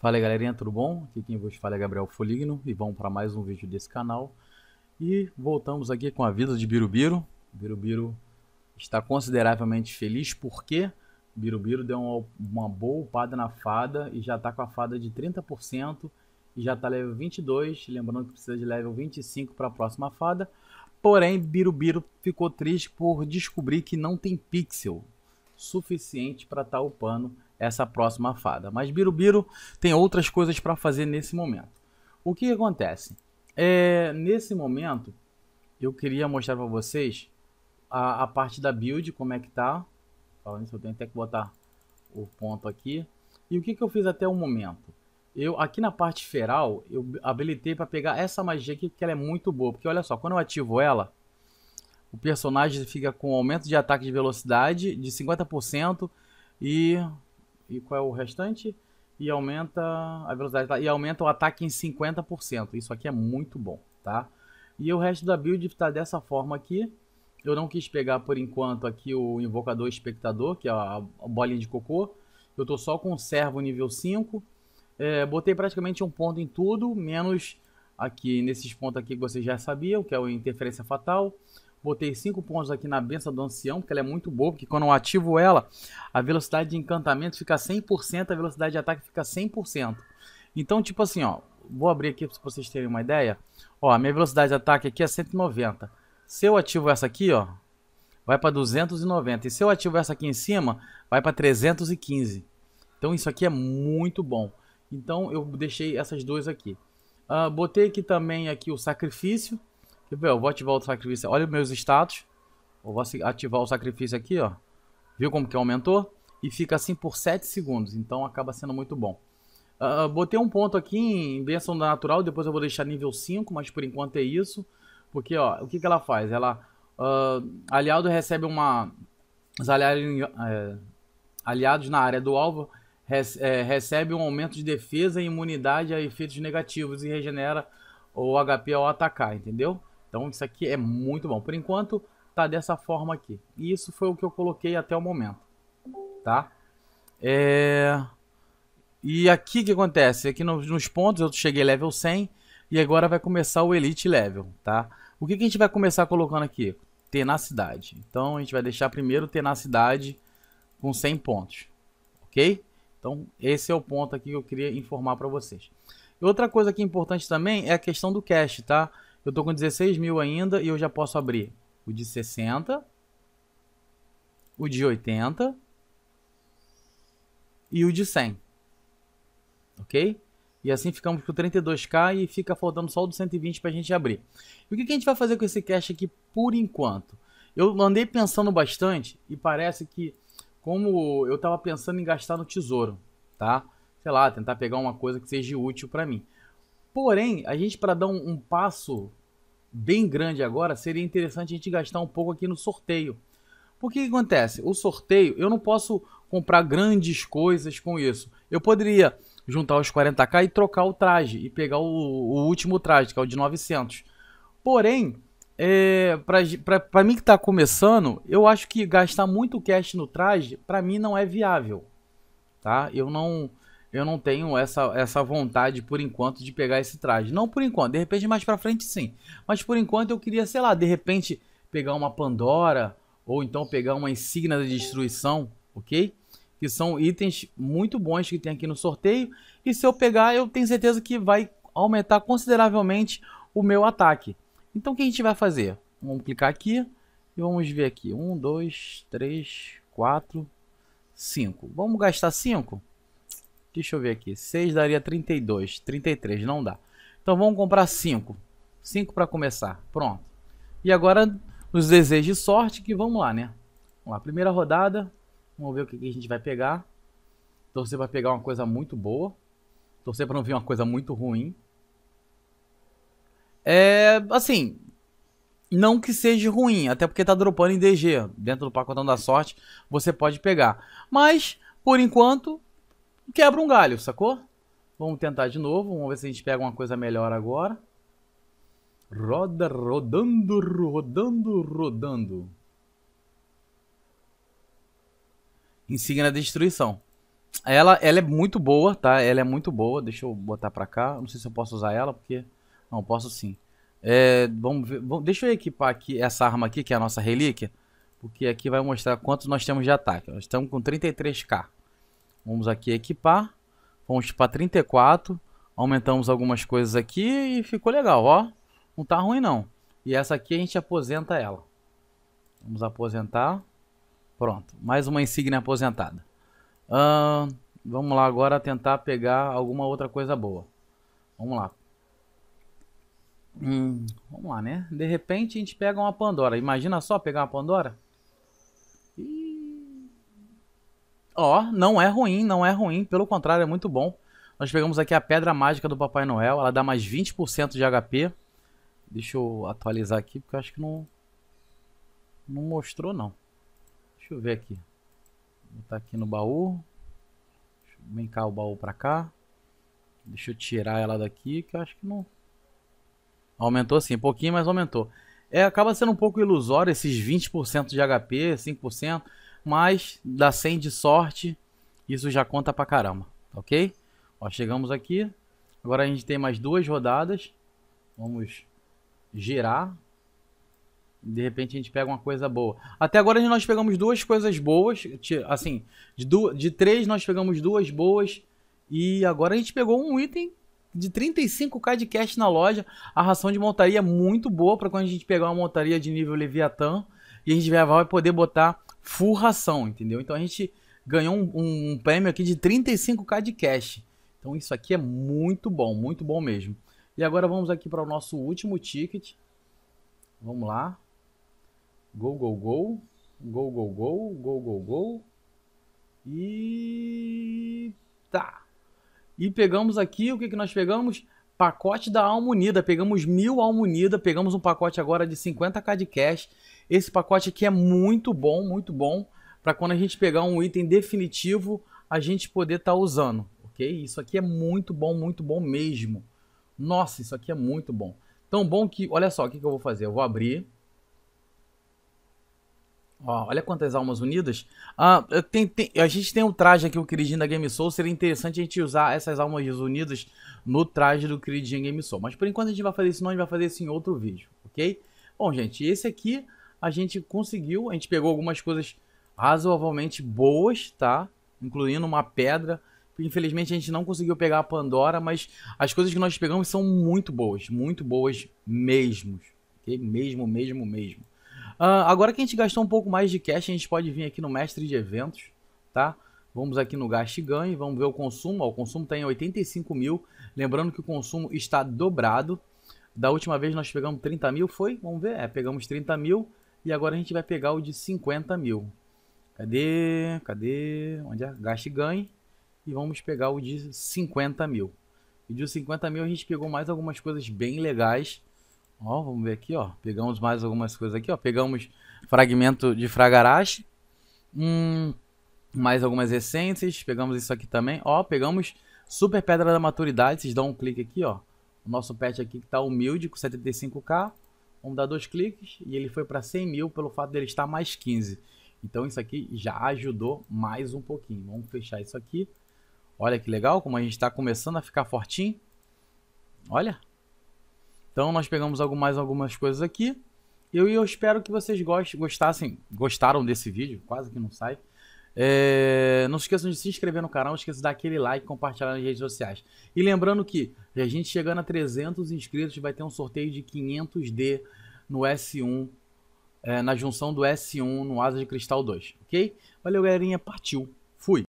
Fala aí galerinha, tudo bom? Aqui quem vos fala é Gabriel Foligno e vamos para mais um vídeo desse canal. E voltamos aqui com a vida de Birubiru. Birubiru está consideravelmente feliz porque Birubiru deu uma, uma boa upada na fada e já está com a fada de 30% e já está level 22, lembrando que precisa de level 25 para a próxima fada. Porém, Birubiru ficou triste por descobrir que não tem pixel suficiente para estar tá upando essa próxima fada. Mas Birubiru tem outras coisas para fazer nesse momento. O que acontece? É, nesse momento, eu queria mostrar para vocês a, a, parte da build, como é que tá. Falando isso, eu tenho até que botar o ponto aqui. E o que, que eu fiz até o momento? Eu, aqui na parte feral, eu habilitei para pegar essa magia aqui, ela é muito boa. Porque olha só, quando eu ativo ela, o personagem fica com aumento de ataque de velocidade de 50% e e qual é o restante? E aumenta a velocidade, e aumenta o ataque em 50%. Isso aqui é muito bom, tá? E o resto da build está dessa forma aqui. Eu não quis pegar por enquanto aqui o invocador espectador, que é a bolinha de cocô. Eu tô só com o servo nível 5. É, botei praticamente um ponto em tudo, menos aqui nesses pontos aqui que vocês já sabiam, que é o interferência fatal. Botei 5 pontos aqui na benção do ancião, porque ela é muito boa, porque quando eu ativo ela, a velocidade de encantamento fica 100%, a velocidade de ataque fica 100%. Então, tipo assim, ó, vou abrir aqui para vocês terem uma ideia. Ó, a minha velocidade de ataque aqui é 190. Se eu ativo essa aqui, ó, vai para 290. E se eu ativo essa aqui em cima, vai para 315. Então isso aqui é muito bom. Então eu deixei essas duas aqui. Uh, botei aqui também aqui o sacrifício. Eu vou ativar o sacrifício. Olha os meus status. Eu vou ativar o sacrifício aqui, ó. Viu como que aumentou? E fica assim por 7 segundos, então acaba sendo muito bom. Uh, botei um ponto aqui em bênção natural, depois eu vou deixar nível 5, mas por enquanto é isso. Porque ó, o que, que ela faz? Ela uh, aliado recebe uma. Os aliados, é, aliados na área do alvo rece, é, recebe um aumento de defesa e imunidade a efeitos negativos e regenera o HP ao atacar, entendeu? Então isso aqui é muito bom. Por enquanto, tá dessa forma aqui. E isso foi o que eu coloquei até o momento, tá? É... E aqui que acontece? Aqui nos pontos eu cheguei level 100 e agora vai começar o Elite Level, tá? O que, que a gente vai começar colocando aqui? Tenacidade. Então a gente vai deixar primeiro tenacidade com 100 pontos, ok? Então esse é o ponto aqui que eu queria informar para vocês. Outra coisa que é importante também é a questão do cache, tá? Eu tô com 16 mil ainda e eu já posso abrir o de 60, o de 80 e o de 100. Ok? E assim ficamos com 32K e fica faltando só o do 120 para a gente abrir. E o que, a gente vai fazer com esse cash aqui por enquanto? Eu andei pensando bastante e parece que como eu estava pensando em gastar no tesouro, tá? Sei lá, tentar pegar uma coisa que seja útil para mim. Porém, a gente para dar um, um passo bem grande agora, seria interessante a gente gastar um pouco aqui no sorteio. Porque que acontece? O sorteio, eu não posso comprar grandes coisas com isso. Eu poderia juntar os 40k e trocar o traje e pegar o, o último traje, que é o de 900. Porém, é, para mim que está começando, eu acho que gastar muito cash no traje, para mim não é viável. Tá? Eu não eu não tenho essa, essa vontade por enquanto de pegar esse traje. Não por enquanto, de repente mais para frente sim. Mas por enquanto eu queria, sei lá, de repente pegar uma Pandora ou então pegar uma insígnia da destruição, ok? Que são itens muito bons que tem aqui no sorteio. E se eu pegar, eu tenho certeza que vai aumentar consideravelmente o meu ataque. Então o que a gente vai fazer? Vamos clicar aqui e vamos ver aqui. 1, 2, 3, 4, 5. Vamos gastar 5? Deixa eu ver aqui. 6 daria 32. 33 não dá. Então vamos comprar 5. 5 para começar. Pronto. E agora nos desejos de sorte que vamos lá, né? Vamos lá. Primeira rodada. Vamos ver o que a gente vai pegar. Torcer para pegar uma coisa muito boa. Torcer para não vir uma coisa muito ruim. É, assim, não que seja ruim, até porque tá dropando em DG. Dentro do pacotão da sorte, você pode pegar. Mas, por enquanto, quebra um galho, sacou? Vamos tentar de novo, vamos ver se a gente pega uma coisa melhor agora. Roda, rodando, rodando, rodando. Insígnia Destruição. Ela, ela é muito boa, tá? Ela é muito boa. Deixa eu botar pra cá. Não sei se eu posso usar ela, porque... Não, posso sim. É, vamos ver. deixa eu equipar aqui essa arma aqui, que é a nossa relíquia. Porque aqui vai mostrar quanto nós temos de ataque. Nós estamos com 33k. Vamos aqui equipar. Vamos para 34. Aumentamos algumas coisas aqui e ficou legal, ó. Não tá ruim não. E essa aqui a gente aposenta ela. Vamos aposentar. Pronto, mais uma insígnia aposentada. vamos lá agora tentar pegar alguma outra coisa boa. Vamos lá. Hum, vamos lá, né? De repente a gente pega uma Pandora. Imagina só pegar uma Pandora? Ó, não é ruim, não é ruim, pelo contrário, é muito bom. Nós pegamos aqui a Pedra Mágica do Papai Noel, ela dá mais 20% de HP. Deixa eu atualizar aqui, porque eu acho que não, não mostrou, não. Deixa eu ver aqui. Vou tá botar aqui no baú. Deixa eu brincar o baú pra cá. Deixa eu tirar ela daqui, que eu acho que não... Aumentou sim, um pouquinho, mas aumentou. É, acaba sendo um pouco ilusório esses 20% de HP, 5% mas dá 100 de sorte, isso já conta pra caramba, ok? Ó, chegamos aqui, agora a gente tem mais duas rodadas, vamos girar, de repente a gente pega uma coisa boa. Até agora nós pegamos duas coisas boas, assim, de, duas, de três nós pegamos duas boas, e agora a gente pegou um item de 35k de cash na loja. A ração de montaria é muito boa para quando a gente pegar uma montaria de nível Leviatã. E a gente vai poder botar furração, entendeu? Então a gente ganhou um, um, prêmio aqui de 35k de cash. Então isso aqui é muito bom, muito bom mesmo. E agora vamos aqui para o nosso último ticket. Vamos lá. Gol, gol, gol. Gol, gol, gol. Gol, go go. E... Tá. E pegamos aqui, o que, que nós pegamos? Pacote da Alma Unida. Pegamos mil Alma Unida. Pegamos um pacote agora de 50k de cash. Esse pacote aqui é muito bom, muito bom. Para quando a gente pegar um item definitivo, a gente poder estar tá usando. Ok? Isso aqui é muito bom, muito bom mesmo. Nossa, isso aqui é muito bom. Tão bom que, olha só o que, que eu vou fazer. Eu vou abrir olha quantas almas unidas. Ah, tem, tem, a gente tem um traje aqui, o Kirijin da Game Soul. Seria interessante a gente usar essas almas unidas no traje do da Game Soul. Mas por enquanto a gente vai fazer isso não, a gente vai fazer isso em outro vídeo, ok? Bom, gente, esse aqui a gente conseguiu. A gente pegou algumas coisas razoavelmente boas, tá? Incluindo uma pedra. Infelizmente a gente não conseguiu pegar a Pandora, mas as coisas que nós pegamos são muito boas. Muito boas mesmo, ok? Mesmo, mesmo, mesmo. Uh, agora que a gente gastou um pouco mais de cash, a gente pode vir aqui no mestre de eventos, tá? Vamos aqui no gaste ganho, vamos ver o consumo. Ó, o consumo está em 85 mil. Lembrando que o consumo está dobrado. Da última vez nós pegamos 30 mil, foi? Vamos ver. É, pegamos 30 mil e agora a gente vai pegar o de 50 mil. Cadê? Cadê? Onde é? Gaste ganho. E vamos pegar o de 50 mil. E de 50 mil a gente pegou mais algumas coisas bem legais. Ó, vamos ver aqui, ó. Pegamos mais algumas coisas aqui, ó. Pegamos fragmento de fragarache, Hum, mais algumas essências. Pegamos isso aqui também. Ó, pegamos Super Pedra da Maturidade. Vocês dão um clique aqui, ó. O nosso pet aqui que tá humilde, com 75k. Vamos dar dois cliques e ele foi para 100 mil pelo fato dele estar mais 15. Então isso aqui já ajudou mais um pouquinho. Vamos fechar isso aqui. Olha que legal como a gente está começando a ficar fortinho. Olha, então nós pegamos algo mais algumas coisas aqui. Eu, eu espero que vocês gostem, gostassem, gostaram desse vídeo, quase que não sai. É, não se esqueçam de se inscrever no canal, não esqueçam de dar aquele like e compartilhar nas redes sociais. E lembrando que a gente chegando a 300 inscritos vai ter um sorteio de 500D no S1, é, na junção do S1 no Asa de Cristal 2, ok? Valeu galerinha, partiu!